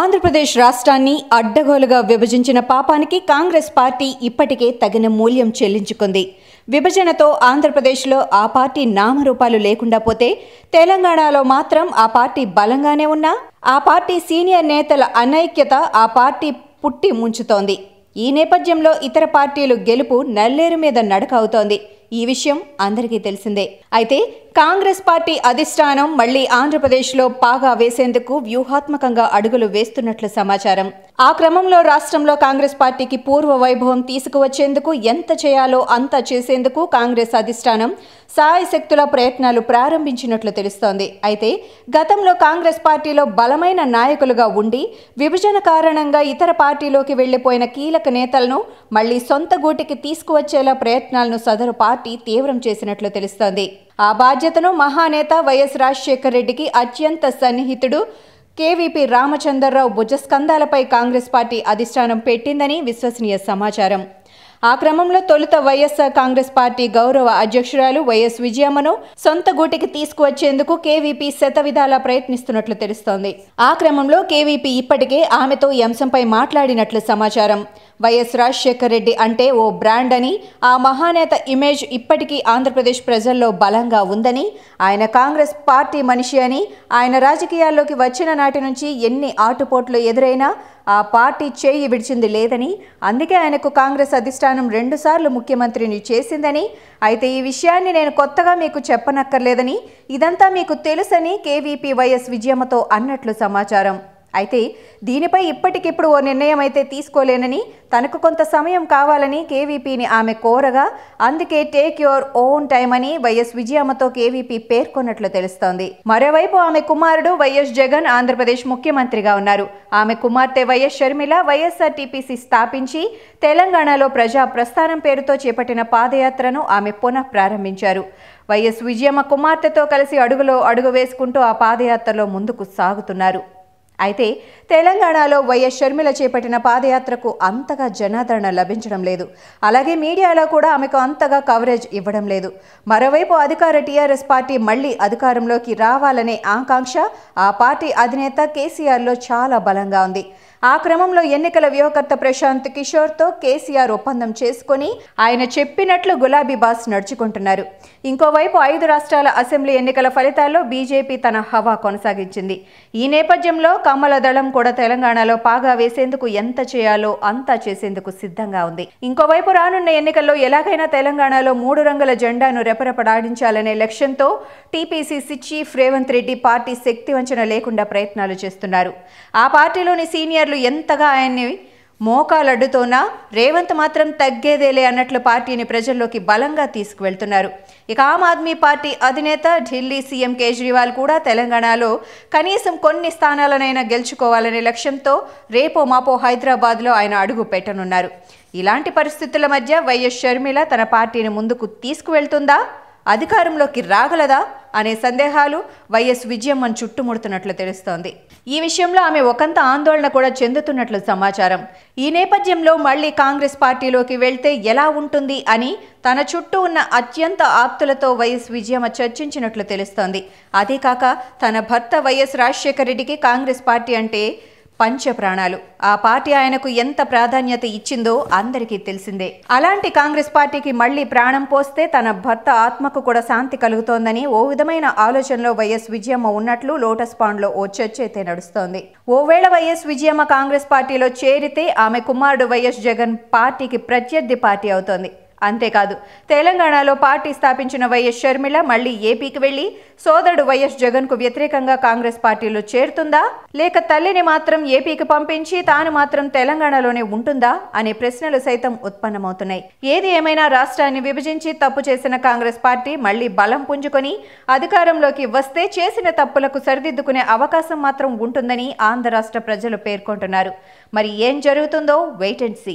ఆంధ్రప్రదేశ్ రాష్ట్రాన్ని అడ్డగోలుగా విభజించిన పాపానికి కాంగ్రెస్ పార్టీ ఇప్పటికే తగిన మూల్యం చెల్లించుకుంది విభజనతో ఆంధ్రప్రదేశ్లో ఆ పార్టీ నామరూపాలు లేకుండా పోతే తెలంగాణలో మాత్రం ఆ పార్టీ బలంగానే ఉన్నా ఆ పార్టీ సీనియర్ నేతల అనైక్యత ఆ పార్టీ పుట్టి ముంచుతోంది ఈ నేపథ్యంలో ఇతర పార్టీలు గెలుపు నల్లేరు మీద నడక అవుతోంది ఈ విషయం అందరికీ తెలిసిందే అయితే కాంగ్రెస్ పార్టీ అధిష్టానం మళ్లీ ఆంధ్రప్రదేశ్లో పాగా వేసేందుకు వ్యూహాత్మకంగా అడుగులు వేస్తున్నట్లు సమాచారం ఆ క్రమంలో రాష్ట్రంలో కాంగ్రెస్ పార్టీకి పూర్వ వైభవం తీసుకువచ్చేందుకు ఎంత చేయాలో అంతా చేసేందుకు కాంగ్రెస్ అధిష్టానం సాయశక్తుల ప్రయత్నాలు ప్రారంభించినట్లు తెలుస్తోంది అయితే గతంలో కాంగ్రెస్ పార్టీలో బలమైన నాయకులుగా ఉండి విభజన కారణంగా ఇతర పార్టీలోకి వెళ్లిపోయిన కీలక నేతలను మళ్లీ సొంత గూటికి తీసుకువచ్చేలా ప్రయత్నాలను సదరు పార్టీ తీవ్రం చేసినట్లు తెలుస్తోంది ఆ బాధ్యతను మహానేత వైఎస్ రాజశేఖర రెడ్డికి అత్యంత సన్నిహితుడు కేవీపీ రామచంద్రరావు భుజస్కందాలపై కాంగ్రెస్ పార్టీ అధిష్టానం పెట్టిందని విశ్వసనీయ సమాచారం ఆ క్రమంలో తొలుత వైఎస్ఆర్ కాంగ్రెస్ పార్టీ గౌరవ అధ్యక్షురాలు వైఎస్ విజయమ్మను సొంత గూటికి తీసుకువచ్చేందుకు కేవీపీ శతవిధాలా ప్రయత్నిస్తున్నట్లు తెలుస్తోంది ఆ క్రమంలో కేవీపీ ఇప్పటికే ఆమెతో ఈ అంశంపై మాట్లాడినట్లు సమాచారం వైఎస్ రాజశేఖర్ రెడ్డి అంటే ఓ బ్రాండ్ అని ఆ మహానేత ఇమేజ్ ఇప్పటికీ ఆంధ్రప్రదేశ్ ప్రజల్లో బలంగా ఉందని ఆయన కాంగ్రెస్ పార్టీ మనిషి అని ఆయన రాజకీయాల్లోకి వచ్చిన నాటి నుంచి ఎన్ని ఆటుపోట్లు ఎదురైనా ఆ పార్టీ చేయి విడిచింది లేదని అందుకే ఆయనకు కాంగ్రెస్ అధిష్టానం రెండుసార్లు ముఖ్యమంత్రిని చేసిందని అయితే ఈ విషయాన్ని నేను కొత్తగా మీకు చెప్పనక్కర్లేదని ఇదంతా మీకు తెలుసని కేవీపీ వైఎస్ విజయమ్మతో అన్నట్లు సమాచారం అయితే దీనిపై ఇప్పటికిప్పుడు ఓ నిర్ణయం అయితే తీసుకోలేనని తనకు కొంత సమయం కావాలని కేవీపీని ఆమె కోరగా అందుకే టేక్ యువర్ ఓన్ టైం అని వైఎస్ విజయమ్మతో కేవీపీ పేర్కొన్నట్లు తెలుస్తోంది మరోవైపు ఆమె కుమారుడు వైఎస్ జగన్ ఆంధ్రప్రదేశ్ ముఖ్యమంత్రిగా ఉన్నారు ఆమె కుమార్తె వైఎస్ షర్మిల వైఎస్ఆర్టీపీసీ స్థాపించి తెలంగాణలో ప్రజా ప్రస్థానం పేరుతో చేపట్టిన పాదయాత్రను ఆమె పునః ప్రారంభించారు వైఎస్ విజయమ్మ కుమార్తెతో కలిసి అడుగులో అడుగు వేసుకుంటూ ఆ పాదయాత్రలో ముందుకు సాగుతున్నారు అయితే తెలంగాణలో వైఎస్ షర్మిల చేపట్టిన పాదయాత్రకు అంతగా జనాదరణ లభించడం లేదు అలాగే మీడియాలో కూడా ఆమెకు అంతగా కవరేజ్ ఇవ్వడం లేదు మరోవైపు అధికార టీఆర్ఎస్ పార్టీ మళ్లీ అధికారంలోకి రావాలనే ఆకాంక్ష ఆ పార్టీ అధినేత కేసీఆర్లో చాలా బలంగా ఉంది ఆ క్రమంలో ఎన్నికల వ్యూహకర్త ప్రశాంత్ కిషోర్తో కేసీఆర్ ఒప్పందం చేసుకుని ఆయన చెప్పినట్లు గులాబీ బాస్ నడుచుకుంటున్నారు ఇంకోవైపు ఐదు రాష్ట్రాల అసెంబ్లీ ఎన్నికల ఫలితాల్లో బీజేపీ తన హవా కొనసాగించింది ఈ నేపథ్యంలో కమల దళం కూడా తెలంగాణలో పాగా వేసేందుకు ఎంత చేయాలో అంతా చేసేందుకు సిద్ధంగా ఉంది ఇంకోవైపు రానున్న ఎన్నికల్లో ఎలాగైనా తెలంగాణలో మూడు రంగుల జెండాను రెపరెపడాడించాలనే లక్ష్యంతో TPCC chief Revanth Reddy party శక్తి వంచన లేకుండా ప్రయత్నాలు చేస్తున్నారు ఆ పార్టీలోని సీనియర్లు కార్యకర్తలు ఎంతగా ఆయన్ని మోకాలడ్డుతోనా రేవంత్ మాత్రం తగ్గేదేలే అన్నట్లు పార్టీని ప్రజల్లోకి బలంగా తీసుకువెళ్తున్నారు ఇక ఆమ్ ఆద్మీ పార్టీ అధినేత ఢిల్లీ సీఎం కేజ్రీవాల్ కూడా తెలంగాణలో కనీసం కొన్ని స్థానాలనైనా గెలుచుకోవాలనే లక్ష్యంతో రేపో మాపో హైదరాబాద్లో ఆయన అడుగు పెట్టనున్నారు ఇలాంటి పరిస్థితుల మధ్య వైఎస్ షర్మిల తన పార్టీని ముందుకు తీసుకువెళ్తుందా అధికారంలోకి రాగలదా అనే సందేహాలు వైఎస్ విజయమ్మన్ చుట్టుముడుతున్నట్లు తెలుస్తోంది ఈ విషయంలో ఆమె ఒకంత ఆందోళన కూడా చెందుతున్నట్లు సమాచారం ఈ నేపథ్యంలో మళ్లీ కాంగ్రెస్ పార్టీలోకి వెళ్తే ఎలా ఉంటుంది అని తన చుట్టూ ఉన్న అత్యంత ఆప్తులతో వైఎస్ విజయమ్మ చర్చించినట్లు తెలుస్తోంది అదే కాక తన భర్త వైఎస్ రాజశేఖర రెడ్డికి కాంగ్రెస్ పార్టీ అంటే పంచప్రాణాలు ఆ పార్టీ ఆయనకు ఎంత ప్రాధాన్యత ఇచ్చిందో అందరికీ తెలిసిందే అలాంటి కాంగ్రెస్ పార్టీకి మళ్లీ ప్రాణం పోస్తే తన భర్త ఆత్మకు కూడా శాంతి కలుగుతోందని ఓ విధమైన ఆలోచనలో వైఎస్ విజయమ్మ ఉన్నట్లు లోటస్ పాండ్లో ఓ చర్చ అయితే నడుస్తోంది ఓవేళ వైఎస్ విజయమ్మ కాంగ్రెస్ పార్టీలో చేరితే ఆమె కుమారుడు వైఎస్ జగన్ పార్టీకి ప్రత్యర్థి పార్టీ అవుతోంది అంతేకాదు తెలంగాణలో పార్టీ స్థాపించిన వైఎస్ షర్మిల మళ్లీ ఏపీకి వెళ్లి సోదరుడు వైఎస్ జగన్కు వ్యతిరేకంగా కాంగ్రెస్ పార్టీలో చేరుతుందా లేక తల్లిని మాత్రం ఏపీకి పంపించి తాను మాత్రం తెలంగాణలోనే ఉంటుందా అనే ప్రశ్నలు సైతం ఉత్పన్నమవుతున్నాయి ఏది ఏమైనా రాష్ట్రాన్ని విభజించి తప్పు చేసిన కాంగ్రెస్ పార్టీ మళ్లీ బలం పుంజుకొని అధికారంలోకి వస్తే చేసిన తప్పులకు సరిదిద్దుకునే అవకాశం మాత్రం ఉంటుందని ఆంధ్ర రాష్ట్ర ప్రజలు పేర్కొంటున్నారు మరి ఏం జరుగుతుందో వెయిట్ అండ్ సీ